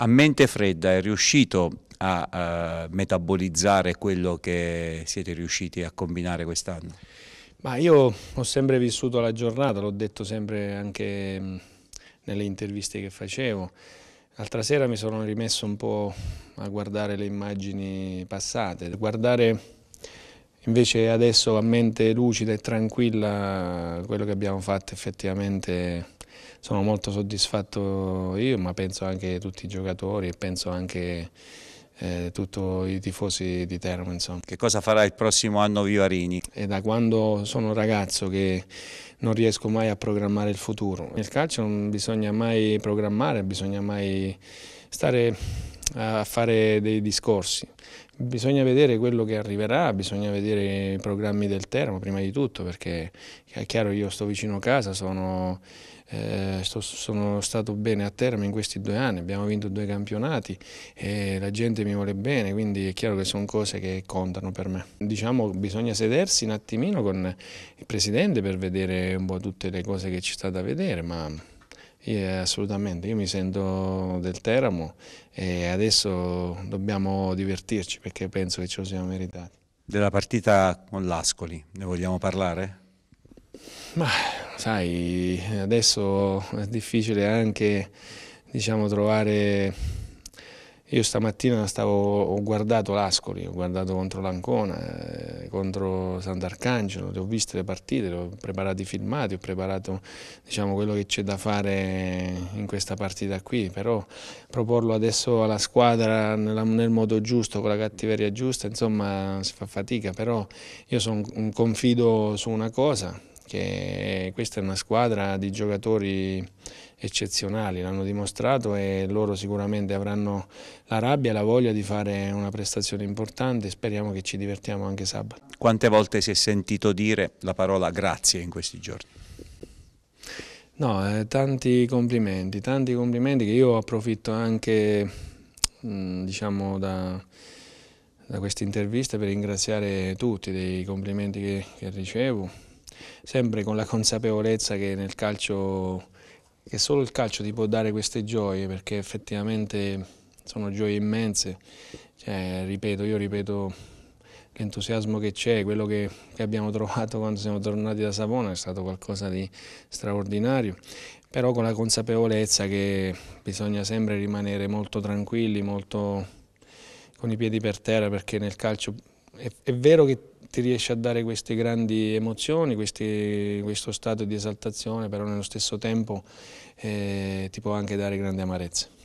a mente fredda è riuscito a uh, metabolizzare quello che siete riusciti a combinare quest'anno? Ma io ho sempre vissuto la giornata, l'ho detto sempre anche mm, nelle interviste che facevo. L'altra sera mi sono rimesso un po' a guardare le immagini passate, guardare invece adesso a mente lucida e tranquilla quello che abbiamo fatto effettivamente sono molto soddisfatto io, ma penso anche tutti i giocatori e penso anche eh, tutti i tifosi di Teramo. Insomma. Che cosa farà il prossimo anno Vivarini? È da quando sono ragazzo che non riesco mai a programmare il futuro. Nel calcio non bisogna mai programmare, bisogna mai stare a fare dei discorsi. Bisogna vedere quello che arriverà, bisogna vedere i programmi del Teramo prima di tutto perché è chiaro io sto vicino a casa, sono, eh, sto, sono stato bene a Teramo in questi due anni, abbiamo vinto due campionati e la gente mi vuole bene, quindi è chiaro che sono cose che contano per me. Diciamo che bisogna sedersi un attimino con il Presidente per vedere un po' tutte le cose che ci sta da vedere, ma Yeah, assolutamente, io mi sento del Teramo e adesso dobbiamo divertirci perché penso che ce lo siamo meritati. Della partita con l'Ascoli, ne vogliamo parlare? Ma sai, adesso è difficile anche diciamo, trovare io stamattina stavo, ho guardato l'Ascoli, ho guardato contro l'Ancona, eh, contro Sant'Arcangelo, le ho viste le partite, le ho preparato i filmati, ho preparato diciamo, quello che c'è da fare in questa partita qui, però proporlo adesso alla squadra nel, nel modo giusto, con la cattiveria giusta, insomma si fa fatica, però io son, confido su una cosa, perché questa è una squadra di giocatori eccezionali, l'hanno dimostrato e loro sicuramente avranno la rabbia e la voglia di fare una prestazione importante, speriamo che ci divertiamo anche sabato. Quante volte si è sentito dire la parola grazie in questi giorni? No, eh, tanti complimenti, tanti complimenti che io approfitto anche mh, mm, diciamo da, da questa intervista per ringraziare tutti dei complimenti che, che ricevo, sempre con la consapevolezza che nel calcio, che solo il calcio ti può dare queste gioie, perché effettivamente sono gioie immense. Cioè, ripeto, io ripeto l'entusiasmo che c'è, quello che, che, abbiamo trovato quando siamo tornati da Savona è stato qualcosa di straordinario, però con la consapevolezza che bisogna sempre rimanere molto tranquilli, molto con i piedi per terra, perché nel calcio è, è vero che ti riesce a dare queste grandi emozioni, questi, questo stato di esaltazione, però nello stesso tempo eh, ti può anche dare grande amarezza.